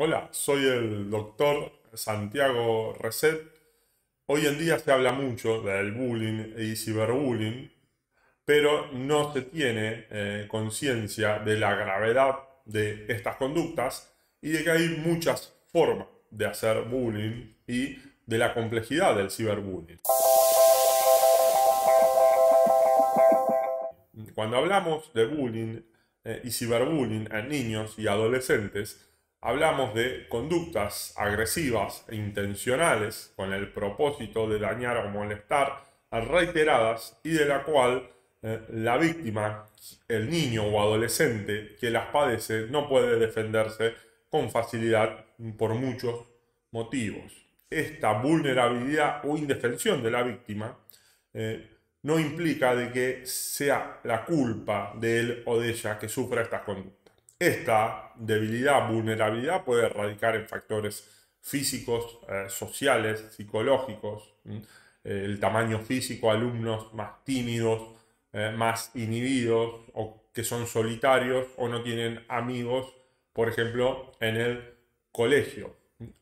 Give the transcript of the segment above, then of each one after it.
Hola, soy el doctor Santiago Reset. Hoy en día se habla mucho del bullying y ciberbullying, pero no se tiene eh, conciencia de la gravedad de estas conductas y de que hay muchas formas de hacer bullying y de la complejidad del ciberbullying. Cuando hablamos de bullying eh, y ciberbullying en niños y adolescentes, hablamos de conductas agresivas e intencionales con el propósito de dañar o molestar reiteradas y de la cual eh, la víctima, el niño o adolescente que las padece, no puede defenderse con facilidad por muchos motivos. Esta vulnerabilidad o indefensión de la víctima eh, no implica de que sea la culpa de él o de ella que sufra estas conductas. Esta debilidad, vulnerabilidad puede radicar en factores físicos, eh, sociales, psicológicos, eh, el tamaño físico, alumnos más tímidos, eh, más inhibidos o que son solitarios o no tienen amigos, por ejemplo, en el colegio.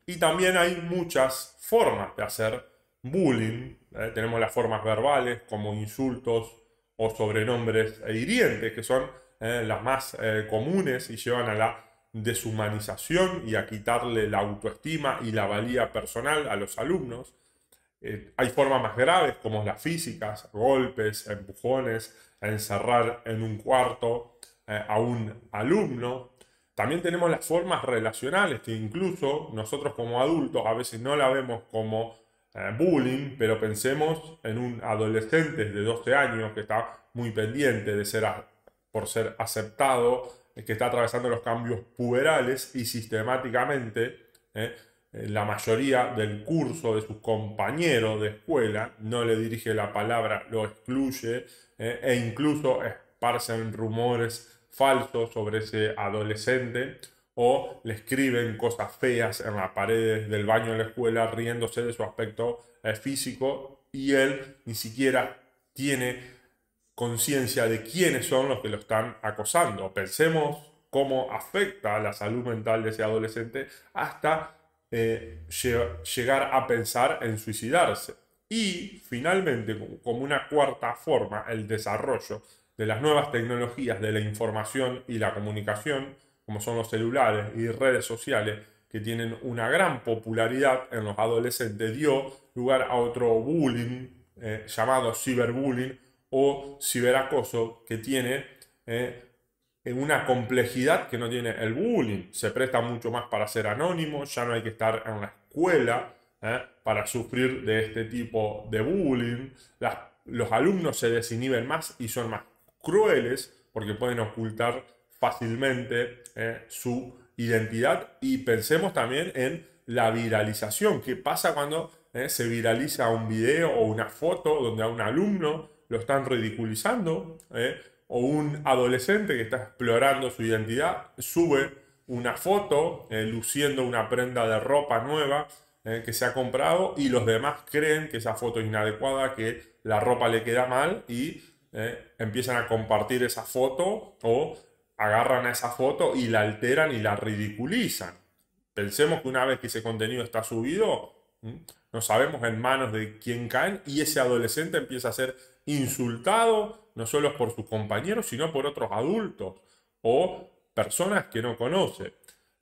Y también hay muchas formas de hacer bullying. tenemos las formas verbales como insultos o sobrenombres hirientes, que son eh, las más eh, comunes y llevan a la deshumanización y a quitarle la autoestima y la valía personal a los alumnos. Eh, hay formas más graves como las físicas, golpes, empujones, encerrar en un cuarto a un alumno. También tenemos las formas relacionales que incluso nosotros como adultos a veces no la vemos como bullying, pero pensemos en un adolescente de 12 años que está muy pendiente de ser por ser aceptado, eh, que está atravesando los cambios puberales y sistemáticamente eh, eh, la mayoría del curso de sus compañeros de escuela no le dirige la palabra, lo excluye e incluso esparcen rumores falsos sobre ese adolescente o le escriben cosas feas en las paredes del baño de la escuela riéndose de su aspecto físico y él ni siquiera tiene conciencia de quiénes son los que lo están acosando. Pensemos cómo afecta la salud mental de ese adolescente hasta eh, llegar a pensar en suicidarse. Y finalmente, como una cuarta forma, el desarrollo de las nuevas tecnologías de la información y la comunicación, como son los celulares y redes sociales, que tienen una gran popularidad en los adolescentes, dio lugar a otro bullying eh, llamado ciberbullying, o ciberacoso que tiene eh, una complejidad que no tiene el bullying. Se presta mucho más para ser anónimo, ya no hay que estar en una escuela eh, para sufrir de este tipo de bullying. los alumnos se desinhiben más y son más crueles porque pueden ocultar fácilmente eh, su identidad y pensemos también en la viralización. ¿Qué pasa cuando se viraliza un video o una foto donde a un alumno lo están ridiculizando, ¿eh? o un adolescente que está explorando su identidad sube una foto eh, luciendo una prenda de ropa nueva eh, que se ha comprado y los demás creen que esa foto es inadecuada, que la ropa le queda mal y empiezan a compartir esa foto o agarran a esa foto y la alteran y la ridiculizan. Pensemos que una vez que ese contenido está subido, no sabemos en manos de quién caen y ese adolescente empieza a ser insultado, no solo por sus compañeros, sino por otros adultos o personas que no conoce.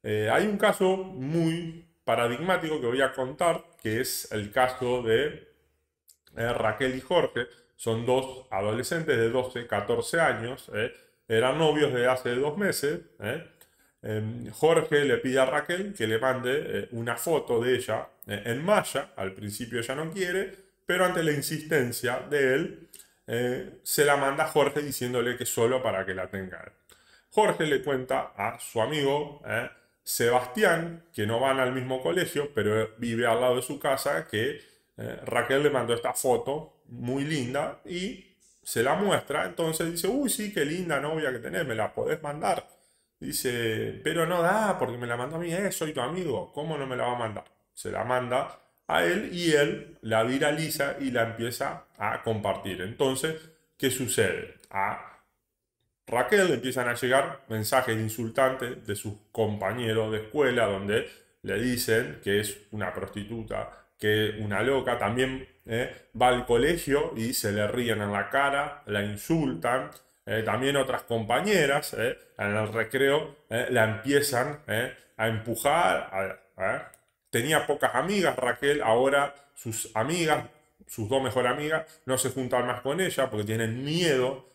Eh, hay un caso muy paradigmático que voy a contar, que es el caso de eh, Raquel y Jorge. Son dos adolescentes de 12, 14 años, eh, eran novios de hace dos meses, Em, Jorge le pide a Raquel que le mande eh, una foto de ella eh, en malla. Al principio ella no quiere, pero ante la insistencia de él, eh, se la manda a Jorge diciéndole que solo para que la tenga. Jorge le cuenta a su amigo Sebastián, que no van al mismo colegio, pero vive al lado de su casa, que Raquel le mandó esta foto muy linda y se la muestra, entonces dice, uy, sí, qué linda novia que tenés, me la podés mandar. Dice, pero no da porque me la mandó a mí, eh, soy tu amigo, ¿cómo no me la va a mandar? Se la manda a él y él la viraliza y la empieza a compartir. Entonces, ¿qué sucede? A Raquel empiezan a llegar mensajes insultantes de sus compañeros de escuela donde le dicen que es una prostituta, que es una loca, también eh, va al colegio y se le ríen en la cara, la insultan eh, también otras compañeras eh, en el recreo eh, la empiezan a empujar. Tenía pocas amigas Raquel, ahora sus amigas, sus dos mejores amigas, no se juntan más con ella porque tienen miedo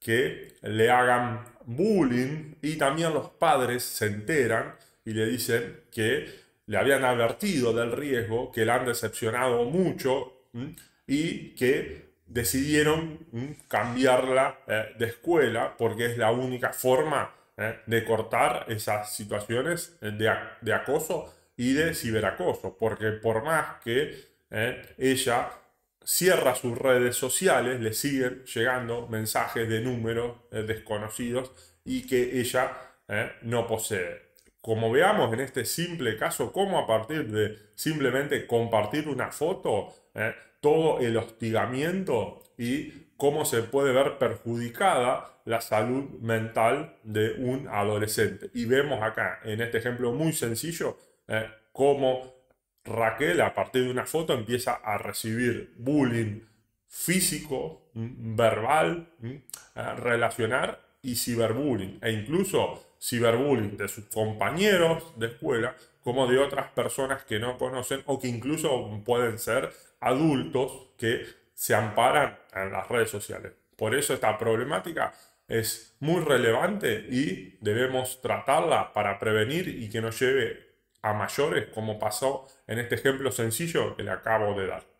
que le hagan bullying y también los padres se enteran y le dicen que le habían advertido del riesgo, que la han decepcionado mucho mm, y que decidieron mm, cambiarla eh, de escuela porque es la única forma eh, de cortar esas situaciones eh, de, acoso y de ciberacoso, porque por más que ella cierra sus redes sociales, le siguen llegando mensajes de números desconocidos y que ella no posee como veamos en este simple caso, cómo a partir de simplemente compartir una foto, eh, todo el hostigamiento y cómo se puede ver perjudicada la salud mental de un adolescente. Y vemos acá, en este ejemplo muy sencillo, eh, cómo Raquel a partir de una foto empieza a recibir bullying físico, mm, verbal, mm, relacionar y ciberbullying. E incluso ciberbullying de sus compañeros de escuela como de otras personas que no conocen o que incluso pueden ser adultos que se amparan en las redes sociales. Por eso esta problemática es muy relevante y debemos tratarla para prevenir y que nos lleve a mayores, como pasó en este ejemplo sencillo que le acabo de dar.